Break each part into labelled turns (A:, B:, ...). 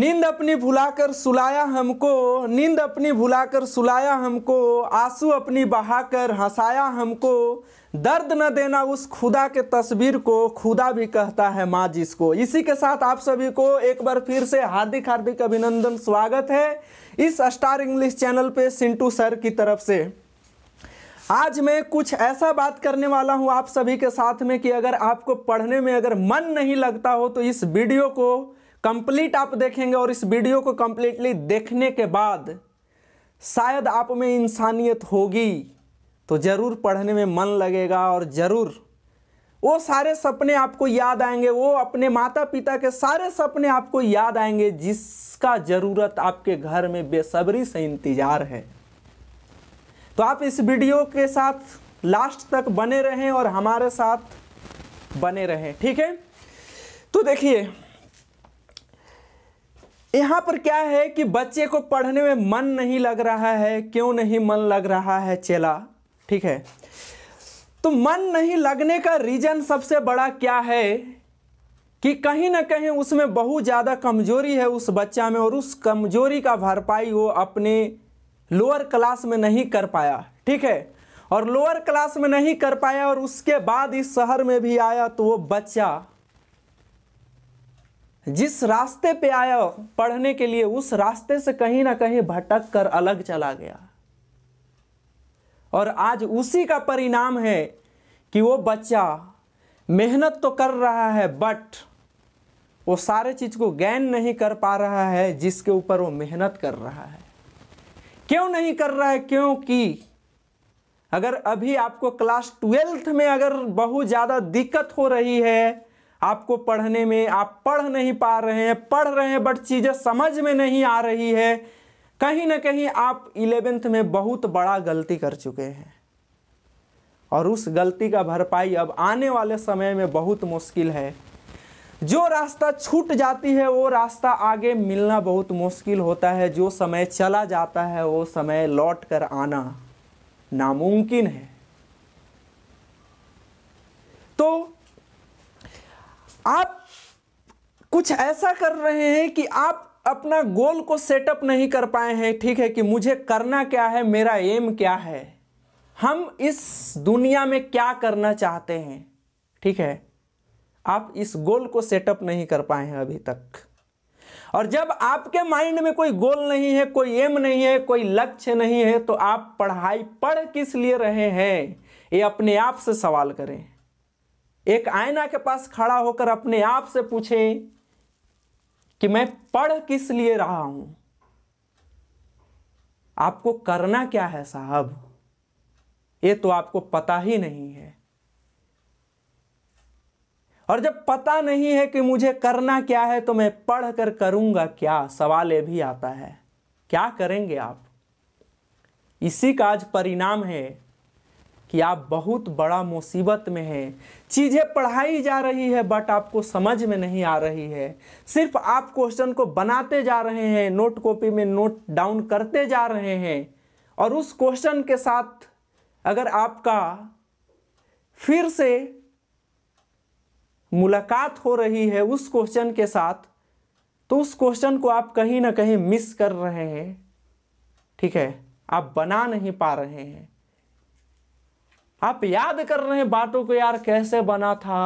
A: नींद अपनी भुलाकर सुलाया हमको नींद अपनी भुलाकर सुलाया हमको आंसू अपनी बहाकर हंसाया हमको दर्द न देना उस खुदा के तस्वीर को खुदा भी कहता है माँ जिसको इसी के साथ आप सभी को एक बार फिर से हार्दिक हार्दिक अभिनंदन स्वागत है इस स्टार इंग्लिश चैनल पे सिंटू सर की तरफ से आज मैं कुछ ऐसा बात करने वाला हूँ आप सभी के साथ में कि अगर आपको पढ़ने में अगर मन नहीं लगता हो तो इस वीडियो को कंप्लीट आप देखेंगे और इस वीडियो को कंप्लीटली देखने के बाद शायद आप में इंसानियत होगी तो ज़रूर पढ़ने में मन लगेगा और ज़रूर वो सारे सपने आपको याद आएंगे वो अपने माता पिता के सारे सपने आपको याद आएंगे जिसका ज़रूरत आपके घर में बेसब्री से इंतज़ार है तो आप इस वीडियो के साथ लास्ट तक बने रहें और हमारे साथ बने रहें ठीक है तो देखिए यहाँ पर क्या है कि बच्चे को पढ़ने में मन नहीं लग रहा है क्यों नहीं मन लग रहा है चेला ठीक है तो मन नहीं लगने का रीज़न सबसे बड़ा क्या है कि कहीं ना कहीं उसमें बहुत ज़्यादा कमजोरी है उस बच्चा में और उस कमजोरी का भरपाई वो अपने लोअर क्लास में नहीं कर पाया ठीक है और लोअर क्लास में नहीं कर पाया और उसके बाद इस शहर में भी आया तो वो बच्चा जिस रास्ते पे आया पढ़ने के लिए उस रास्ते से कहीं ना कहीं भटक कर अलग चला गया और आज उसी का परिणाम है कि वो बच्चा मेहनत तो कर रहा है बट वो सारे चीज़ को गैन नहीं कर पा रहा है जिसके ऊपर वो मेहनत कर रहा है क्यों नहीं कर रहा है क्योंकि अगर अभी आपको क्लास ट्वेल्थ में अगर बहुत ज़्यादा दिक्कत हो रही है आपको पढ़ने में आप पढ़ नहीं पा रहे हैं पढ़ रहे हैं बट चीज़ें समझ में नहीं आ रही है कहीं ना कहीं आप इलेवेंथ में बहुत बड़ा गलती कर चुके हैं और उस गलती का भरपाई अब आने वाले समय में बहुत मुश्किल है जो रास्ता छूट जाती है वो रास्ता आगे मिलना बहुत मुश्किल होता है जो समय चला जाता है वो समय लौट कर आना नामुमकिन है तो आप कुछ ऐसा कर रहे हैं कि आप अपना गोल को सेटअप नहीं कर पाए हैं ठीक है कि मुझे करना क्या है मेरा एम क्या है हम इस दुनिया में क्या करना चाहते हैं ठीक है आप इस गोल को सेटअप नहीं कर पाए हैं अभी तक और जब आपके माइंड में कोई गोल नहीं है कोई एम नहीं है कोई लक्ष्य नहीं है तो आप पढ़ाई पढ़ किस लिए रहे हैं ये अपने आप से सवाल करें एक आयना के पास खड़ा होकर अपने आप से पूछे कि मैं पढ़ किस लिए रहा हूं आपको करना क्या है साहब ये तो आपको पता ही नहीं है और जब पता नहीं है कि मुझे करना क्या है तो मैं पढ़कर करूंगा क्या सवाल ये भी आता है क्या करेंगे आप इसी का आज परिणाम है कि आप बहुत बड़ा मुसीबत में हैं चीज़ें पढ़ाई जा रही है बट आपको समझ में नहीं आ रही है सिर्फ आप क्वेश्चन को बनाते जा रहे हैं नोट कॉपी में नोट डाउन करते जा रहे हैं और उस क्वेश्चन के साथ अगर आपका फिर से मुलाकात हो रही है उस क्वेश्चन के साथ तो उस क्वेश्चन को आप कहीं ना कहीं मिस कर रहे हैं ठीक है आप बना नहीं पा रहे हैं आप याद कर रहे हैं बातों को यार कैसे बना था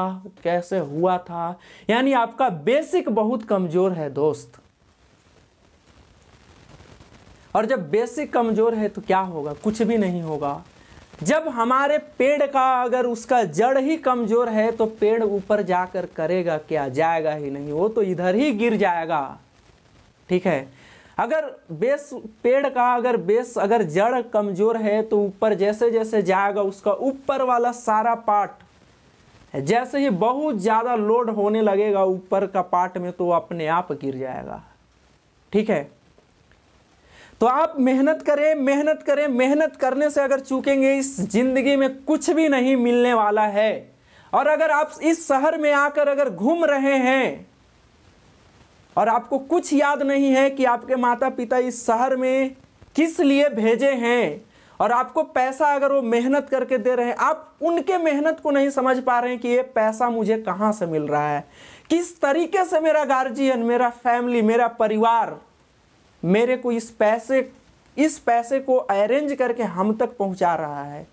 A: कैसे हुआ था यानी आपका बेसिक बहुत कमज़ोर है दोस्त और जब बेसिक कमज़ोर है तो क्या होगा कुछ भी नहीं होगा जब हमारे पेड़ का अगर उसका जड़ ही कमज़ोर है तो पेड़ ऊपर जाकर करेगा क्या जाएगा ही नहीं वो तो इधर ही गिर जाएगा ठीक है अगर बेस पेड़ का अगर बेस अगर जड़ कमज़ोर है तो ऊपर जैसे जैसे जाएगा उसका ऊपर वाला सारा पार्ट जैसे ही बहुत ज़्यादा लोड होने लगेगा ऊपर का पार्ट में तो अपने आप गिर जाएगा ठीक है तो आप मेहनत करें मेहनत करें मेहनत करने से अगर चूकेंगे इस ज़िंदगी में कुछ भी नहीं मिलने वाला है और अगर आप इस शहर में आकर अगर घूम रहे हैं और आपको कुछ याद नहीं है कि आपके माता पिता इस शहर में किस लिए भेजे हैं और आपको पैसा अगर वो मेहनत करके दे रहे हैं आप उनके मेहनत को नहीं समझ पा रहे हैं कि ये पैसा मुझे कहाँ से मिल रहा है किस तरीके से मेरा गार्जियन मेरा फैमिली मेरा परिवार मेरे को इस पैसे इस पैसे को अरेंज करके हम तक पहुंचा रहा है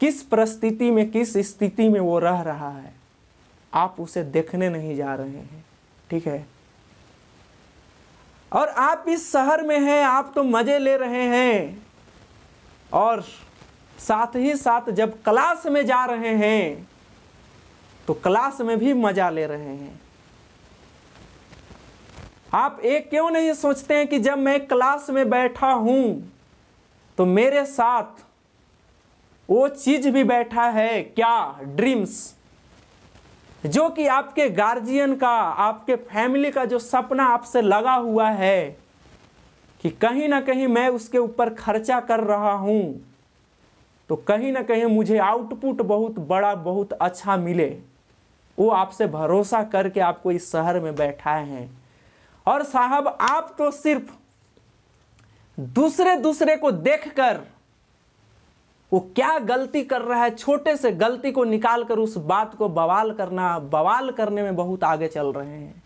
A: किस परिस्थिति में किस स्थिति में वो रह रहा है आप उसे देखने नहीं जा रहे हैं ठीक है और आप इस शहर में हैं आप तो मज़े ले रहे हैं और साथ ही साथ जब क्लास में जा रहे हैं तो क्लास में भी मज़ा ले रहे हैं आप एक क्यों नहीं सोचते हैं कि जब मैं क्लास में बैठा हूँ तो मेरे साथ वो चीज़ भी बैठा है क्या ड्रीम्स जो कि आपके गार्जियन का आपके फैमिली का जो सपना आपसे लगा हुआ है कि कहीं ना कहीं मैं उसके ऊपर खर्चा कर रहा हूँ तो कहीं ना कहीं मुझे आउटपुट बहुत बड़ा बहुत अच्छा मिले वो आपसे भरोसा करके आपको इस शहर में बैठाए हैं और साहब आप तो सिर्फ दूसरे दूसरे को देखकर वो क्या गलती कर रहा है छोटे से गलती को निकाल कर उस बात को बवाल करना बवाल करने में बहुत आगे चल रहे हैं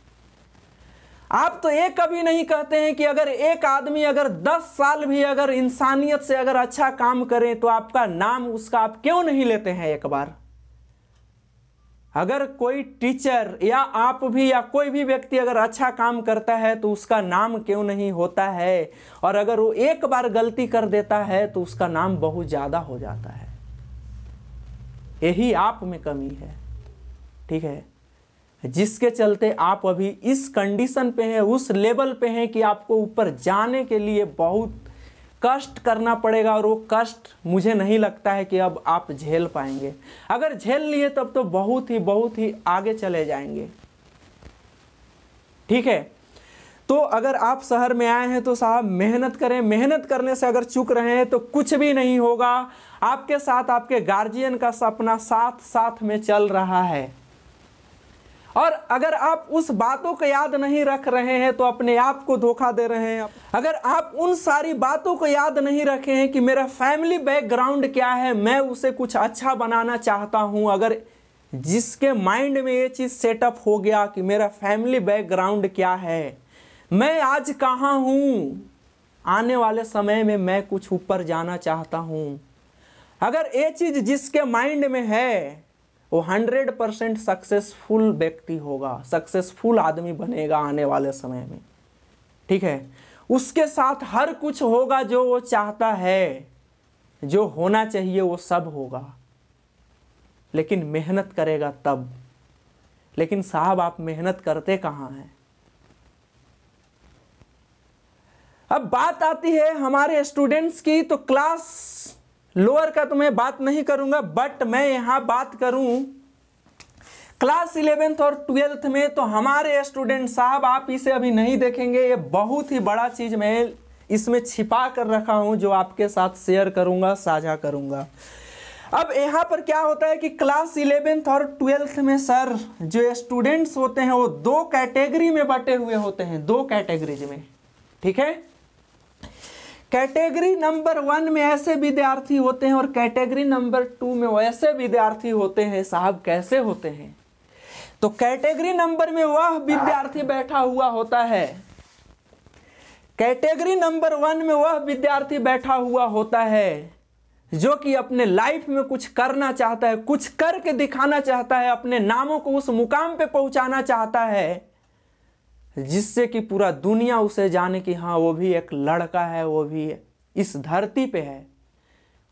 A: आप तो ये कभी नहीं कहते हैं कि अगर एक आदमी अगर दस साल भी अगर इंसानियत से अगर अच्छा काम करें तो आपका नाम उसका आप क्यों नहीं लेते हैं एक बार अगर कोई टीचर या आप भी या कोई भी व्यक्ति अगर अच्छा काम करता है तो उसका नाम क्यों नहीं होता है और अगर वो एक बार गलती कर देता है तो उसका नाम बहुत ज़्यादा हो जाता है यही आप में कमी है ठीक है जिसके चलते आप अभी इस कंडीशन पे हैं उस लेवल पे हैं कि आपको ऊपर जाने के लिए बहुत कष्ट करना पड़ेगा और वो कष्ट मुझे नहीं लगता है कि अब आप झेल पाएंगे अगर झेल लिए तब तो बहुत ही बहुत ही आगे चले जाएंगे ठीक है तो अगर आप शहर में आए हैं तो साहब मेहनत करें मेहनत करने से अगर चुक रहे हैं तो कुछ भी नहीं होगा आपके साथ आपके गार्जियन का सपना साथ साथ में चल रहा है और अगर आप उस बातों को याद नहीं रख रहे हैं तो अपने आप को धोखा दे रहे हैं अगर आप उन सारी बातों को याद नहीं रखे हैं कि मेरा फैमिली बैकग्राउंड क्या है मैं उसे कुछ अच्छा बनाना चाहता हूँ अगर जिसके माइंड में ये चीज़ सेटअप हो गया कि मेरा फैमिली बैकग्राउंड क्या है मैं आज कहाँ हूँ आने वाले समय में मैं कुछ ऊपर जाना चाहता हूँ अगर ये चीज़ जिसके माइंड में है वो हंड्रेड परसेंट सक्सेसफुल व्यक्ति होगा सक्सेसफुल आदमी बनेगा आने वाले समय में ठीक है उसके साथ हर कुछ होगा जो वो चाहता है जो होना चाहिए वो सब होगा लेकिन मेहनत करेगा तब लेकिन साहब आप मेहनत करते कहाँ हैं अब बात आती है हमारे स्टूडेंट्स की तो क्लास लोअर का तो मैं बात नहीं करूंगा बट मैं यहां बात करूं क्लास इलेवेंथ और ट्वेल्थ में तो हमारे स्टूडेंट साहब आप इसे अभी नहीं देखेंगे ये बहुत ही बड़ा चीज़ मैं इसमें छिपा कर रखा हूं जो आपके साथ शेयर करूंगा साझा करूंगा अब यहाँ पर क्या होता है कि क्लास इलेवेंथ और ट्वेल्थ में सर जो स्टूडेंट्स होते हैं वो दो कैटेगरी में बटे हुए होते हैं दो कैटेगरीज में ठीक है कैटेगरी नंबर वन में ऐसे विद्यार्थी होते हैं और कैटेगरी नंबर टू में वैसे विद्यार्थी होते हैं साहब कैसे होते हैं तो कैटेगरी नंबर में वह विद्यार्थी बैठा हुआ होता है कैटेगरी नंबर वन में वह विद्यार्थी बैठा हुआ होता है जो कि अपने लाइफ में कुछ करना चाहता है कुछ करके दिखाना चाहता है अपने नामों को उस मुकाम पे पहुंचाना चाहता है जिससे कि पूरा दुनिया उसे जाने कि हाँ वो भी एक लड़का है वो भी इस धरती पे है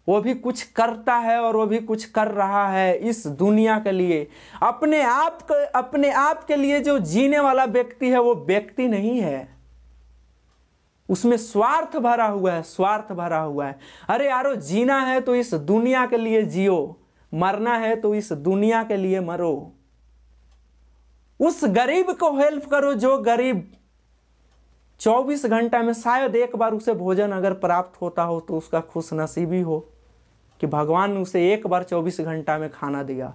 A: वो भी कुछ करता है और वो भी कुछ कर रहा है इस दुनिया के लिए अपने आप के अपने आप के लिए जो जीने वाला व्यक्ति है वो व्यक्ति नहीं है उसमें स्वार्थ भरा हुआ है स्वार्थ भरा हुआ है अरे यारो जीना है तो इस दुनिया के लिए जियो मरना है तो इस दुनिया के लिए मरो उस गरीब को हेल्प करो जो गरीब 24 घंटा में शायद एक बार उसे भोजन अगर प्राप्त होता हो तो उसका खुशनसीबी हो कि भगवान ने उसे एक बार 24 घंटा में खाना दिया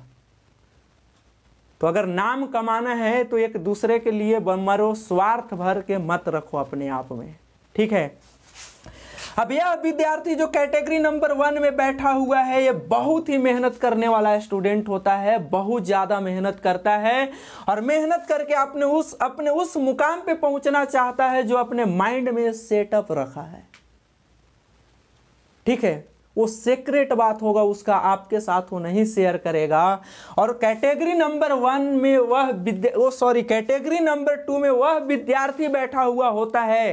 A: तो अगर नाम कमाना है तो एक दूसरे के लिए मरो स्वार्थ भर के मत रखो अपने आप में ठीक है अब यह विद्यार्थी जो कैटेगरी नंबर वन में बैठा हुआ है यह बहुत ही मेहनत करने वाला स्टूडेंट होता है बहुत ज़्यादा मेहनत करता है और मेहनत करके अपने उस अपने उस मुकाम पे पहुंचना चाहता है जो अपने माइंड में सेटअप रखा है ठीक है वो सीक्रेट बात होगा उसका आपके साथ वो नहीं शेयर करेगा और कैटेगरी नंबर वन में वह वो सॉरी कैटेगरी नंबर टू में वह विद्यार्थी बैठा हुआ होता है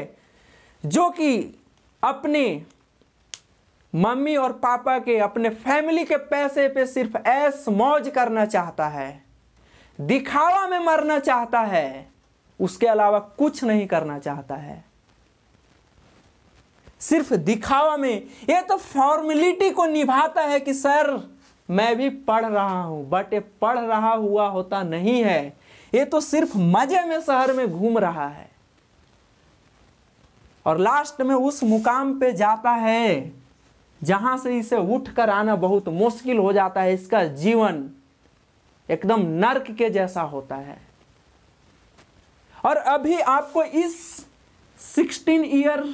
A: जो कि अपने मम्मी और पापा के अपने फैमिली के पैसे पे सिर्फ ऐस मौज करना चाहता है दिखावा में मरना चाहता है उसके अलावा कुछ नहीं करना चाहता है सिर्फ दिखावा में ये तो फॉर्मेलिटी को निभाता है कि सर मैं भी पढ़ रहा हूं बट ये पढ़ रहा हुआ होता नहीं है ये तो सिर्फ मजे में शहर में घूम रहा है और लास्ट में उस मुकाम पे जाता है जहां से इसे उठ कर आना बहुत मुश्किल हो जाता है इसका जीवन एकदम नर्क के जैसा होता है और अभी आपको इस 16 ईयर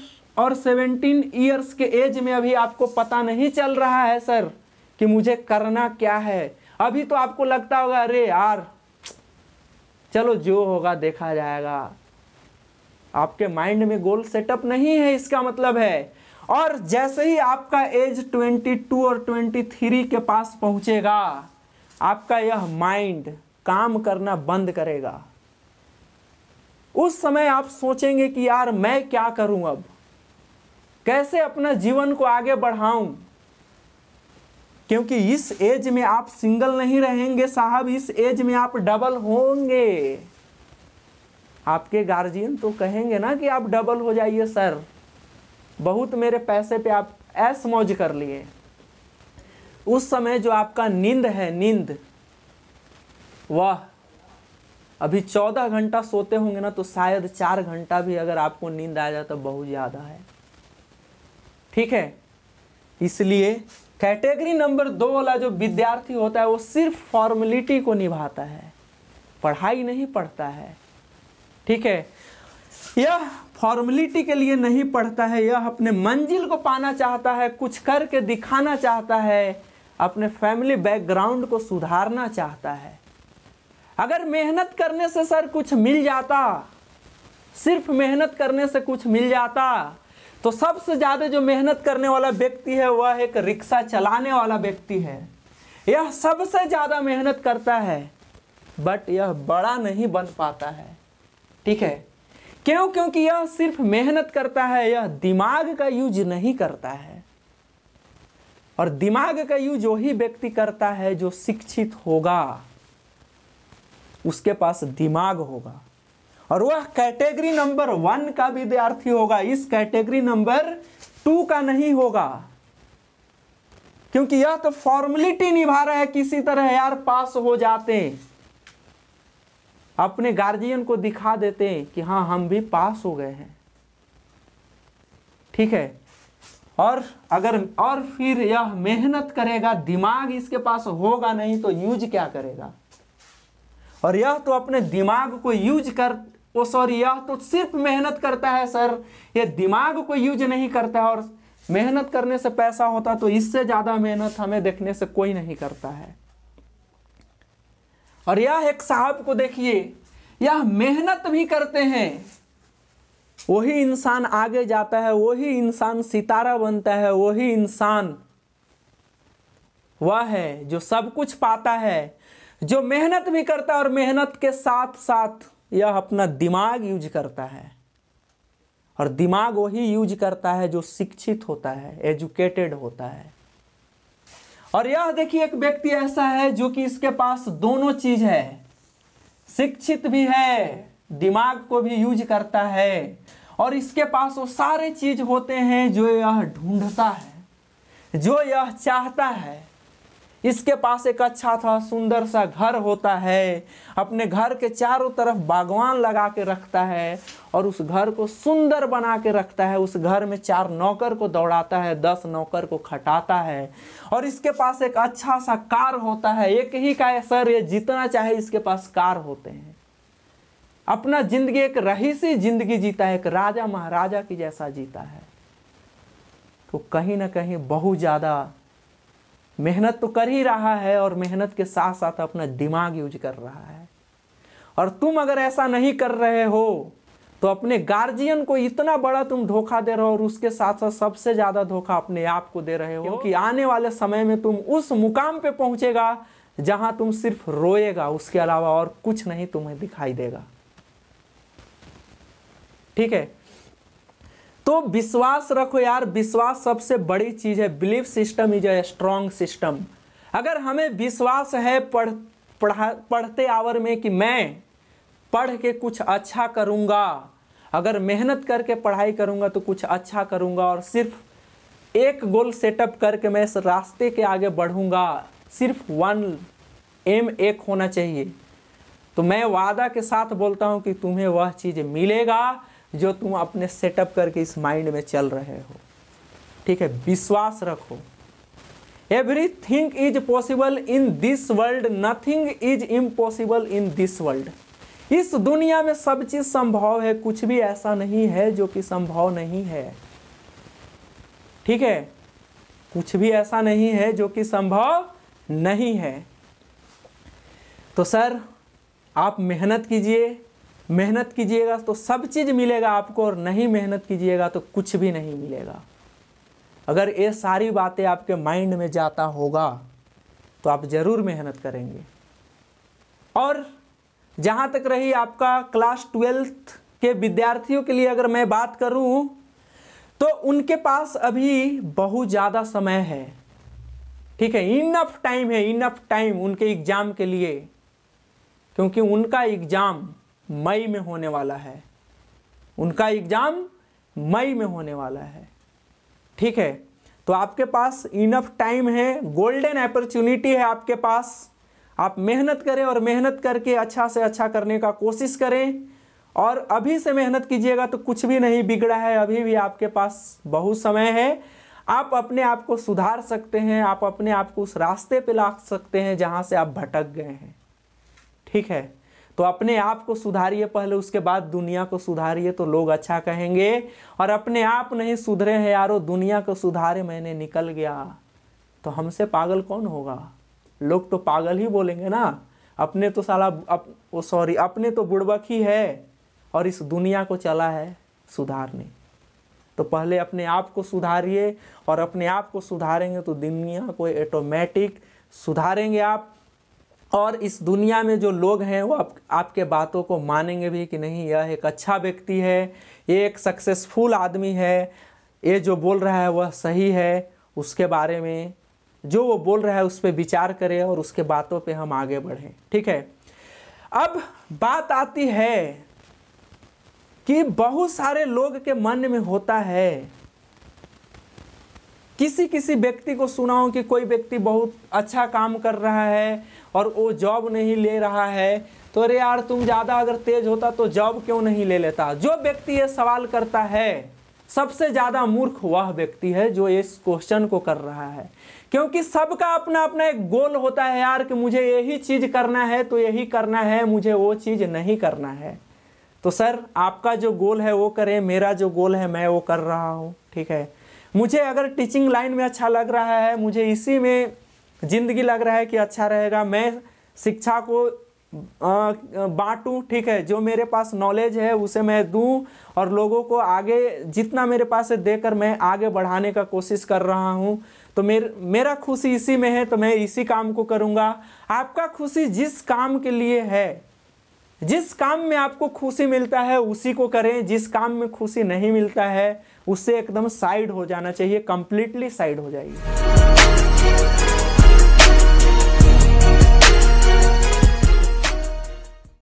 A: और 17 ईयर्स के एज में अभी आपको पता नहीं चल रहा है सर कि मुझे करना क्या है अभी तो आपको लगता होगा अरे यार चलो जो होगा देखा जाएगा आपके माइंड में गोल सेटअप नहीं है इसका मतलब है और जैसे ही आपका एज 22 और 23 के पास पहुंचेगा आपका यह माइंड काम करना बंद करेगा उस समय आप सोचेंगे कि यार मैं क्या करूं अब कैसे अपना जीवन को आगे बढ़ाऊं क्योंकि इस एज में आप सिंगल नहीं रहेंगे साहब इस एज में आप डबल होंगे आपके गार्जियन तो कहेंगे ना कि आप डबल हो जाइए सर बहुत मेरे पैसे पे आप ऐस मौज कर लिए उस समय जो आपका नींद है नींद वह अभी चौदह घंटा सोते होंगे ना तो शायद चार घंटा भी अगर आपको नींद आ जाए तो बहुत ज़्यादा है ठीक है इसलिए कैटेगरी नंबर दो वाला जो विद्यार्थी होता है वो सिर्फ फॉर्मेलिटी को निभाता है पढ़ाई नहीं पढ़ता है ठीक है यह फॉर्मलिटी के लिए नहीं पढ़ता है यह अपने मंजिल को पाना चाहता है कुछ करके दिखाना चाहता है अपने फैमिली बैकग्राउंड को सुधारना चाहता है अगर मेहनत करने से सर कुछ मिल जाता सिर्फ मेहनत करने से कुछ मिल जाता तो सबसे ज़्यादा जो मेहनत करने वाला व्यक्ति है वह एक रिक्शा चलाने वाला व्यक्ति है यह सबसे ज़्यादा मेहनत करता है बट यह बड़ा नहीं बन पाता है ठीक है क्यों क्योंकि यह सिर्फ मेहनत करता है यह दिमाग का यूज नहीं करता है और दिमाग का यूज वही व्यक्ति करता है जो शिक्षित होगा उसके पास दिमाग होगा और वह कैटेगरी नंबर वन का विद्यार्थी होगा इस कैटेगरी नंबर टू का नहीं होगा क्योंकि यह तो फॉर्मेलिटी निभा रहा है किसी तरह यार पास हो जाते हैं अपने गार्जियन को दिखा देते हैं कि हाँ हम भी पास हो गए हैं ठीक है और अगर और फिर यह मेहनत करेगा दिमाग इसके पास होगा नहीं तो यूज क्या करेगा और यह तो अपने दिमाग को यूज कर ओ सॉरी यह तो सिर्फ मेहनत करता है सर यह दिमाग को यूज नहीं करता और मेहनत करने से पैसा होता तो इससे ज़्यादा मेहनत हमें देखने से कोई नहीं करता है और यह एक साहब को देखिए यह मेहनत भी करते हैं वही इंसान आगे जाता है वही इंसान सितारा बनता है वही इंसान वह है जो सब कुछ पाता है जो मेहनत भी करता है और मेहनत के साथ साथ यह अपना दिमाग यूज करता है और दिमाग वही यूज करता है जो शिक्षित होता है एजुकेटेड होता है और यह देखिए एक व्यक्ति ऐसा है जो कि इसके पास दोनों चीज है शिक्षित भी है दिमाग को भी यूज करता है और इसके पास वो सारे चीज होते हैं जो यह ढूंढता है जो यह चाहता है इसके पास एक अच्छा था सुंदर सा घर होता है अपने घर के चारों तरफ बागवान लगा के रखता है और उस घर को सुंदर बना के रखता है उस घर में चार नौकर को दौड़ाता है दस नौकर को खटाता है और इसके पास एक अच्छा सा कार होता है एक ही का है सर ये जितना चाहे इसके पास कार होते हैं अपना जिंदगी एक रहीसी जिंदगी जीता है एक राजा महाराजा की जैसा जीता है तो कहीं ना कहीं बहुत ज़्यादा मेहनत तो कर ही रहा है और मेहनत के साथ साथ अपना दिमाग यूज कर रहा है और तुम अगर ऐसा नहीं कर रहे हो तो अपने गार्जियन को इतना बड़ा तुम धोखा दे रहे हो और उसके साथ साथ सबसे ज़्यादा धोखा अपने आप को दे रहे हो क्योंकि आने वाले समय में तुम उस मुकाम पे पहुंचेगा जहां तुम सिर्फ रोएगा उसके अलावा और कुछ नहीं तुम्हें दिखाई देगा ठीक है तो विश्वास रखो यार विश्वास सबसे बड़ी चीज़ है belief system is a strong system अगर हमें विश्वास है पढ़ पढ़ा पढ़ते आवर में कि मैं पढ़ के कुछ अच्छा करूँगा अगर मेहनत करके पढ़ाई करूँगा तो कुछ अच्छा करूँगा और सिर्फ एक गोल सेटअप करके मैं इस रास्ते के आगे बढ़ूँगा सिर्फ वन एम एक होना चाहिए तो मैं वादा के साथ बोलता हूँ कि तुम्हें वह चीज़ मिलेगा जो तुम अपने सेटअप करके इस माइंड में चल रहे हो ठीक है विश्वास रखो everything is possible in this world nothing is impossible in this world इस दुनिया में सब चीज़ संभव है कुछ भी ऐसा नहीं है जो कि संभव नहीं है ठीक है कुछ भी ऐसा नहीं है जो कि संभव नहीं है तो सर आप मेहनत कीजिए मेहनत कीजिएगा तो सब चीज़ मिलेगा आपको और नहीं मेहनत कीजिएगा तो कुछ भी नहीं मिलेगा अगर ये सारी बातें आपके माइंड में जाता होगा तो आप ज़रूर मेहनत करेंगे और जहाँ तक रही आपका क्लास ट्वेल्थ के विद्यार्थियों के लिए अगर मैं बात करूँ तो उनके पास अभी बहुत ज़्यादा समय है ठीक है इनफ टाइम है इनफ टाइम उनके एग्ज़ाम के लिए क्योंकि उनका एग्ज़ाम मई में होने वाला है उनका एग्ज़ाम मई में होने वाला है ठीक है तो आपके पास इनफ टाइम है गोल्डन अपॉर्चुनिटी है आपके पास आप मेहनत करें और मेहनत करके अच्छा से अच्छा करने का कोशिश करें और अभी से मेहनत कीजिएगा तो कुछ भी नहीं बिगड़ा है अभी भी आपके पास बहुत समय है आप अपने आप को सुधार सकते हैं आप अपने आप को उस रास्ते पे ला सकते हैं जहाँ से आप भटक गए हैं ठीक है तो अपने आप को सुधारिए पहले उसके बाद दुनिया को सुधारिए तो लोग अच्छा कहेंगे और अपने आप नहीं सुधरे हैं यारो दुनिया को सुधारे मैंने निकल गया तो हमसे पागल कौन होगा लोग तो पागल ही बोलेंगे ना अपने तो साला अप, ओ सॉरी अपने तो बुड़बक ही है और इस दुनिया को चला है सुधारने तो पहले अपने आप को सुधारिए और अपने आप को सुधारेंगे तो दुनिया को ऑटोमेटिक सुधारेंगे आप और इस दुनिया में जो लोग हैं वो आप, आपके बातों को मानेंगे भी कि नहीं यह एक अच्छा व्यक्ति है ये एक सक्सेसफुल आदमी है ये जो बोल रहा है वह सही है उसके बारे में जो वो बोल रहा है उस पर विचार करें और उसके बातों पे हम आगे बढ़ें ठीक है अब बात आती है कि बहुत सारे लोग के मन में होता है किसी किसी व्यक्ति को सुना कि कोई व्यक्ति बहुत अच्छा काम कर रहा है और वो जॉब नहीं ले रहा है तो अरे यार तुम ज़्यादा अगर तेज होता तो जॉब क्यों नहीं ले लेता जो व्यक्ति ये सवाल करता है सबसे ज़्यादा मूर्ख वह व्यक्ति है जो इस क्वेश्चन को कर रहा है क्योंकि सबका अपना अपना एक गोल होता है यार कि मुझे यही चीज़ करना है तो यही करना है मुझे वो चीज़ नहीं करना है तो सर आपका जो गोल है वो करें मेरा जो गोल है मैं वो कर रहा हूँ ठीक है मुझे अगर टीचिंग लाइन में अच्छा लग रहा है मुझे इसी में जिंदगी लग रहा है कि अच्छा रहेगा मैं शिक्षा को बांटूं ठीक है जो मेरे पास नॉलेज है उसे मैं दूं और लोगों को आगे जितना मेरे पास है देकर मैं आगे बढ़ाने का कोशिश कर रहा हूं तो मेर मेरा खुशी इसी में है तो मैं इसी काम को करूंगा आपका खुशी जिस काम के लिए है जिस काम में आपको खुशी मिलता है उसी को करें जिस काम में खुशी नहीं मिलता है उससे एकदम साइड हो जाना चाहिए कंप्लीटली साइड हो जाएगी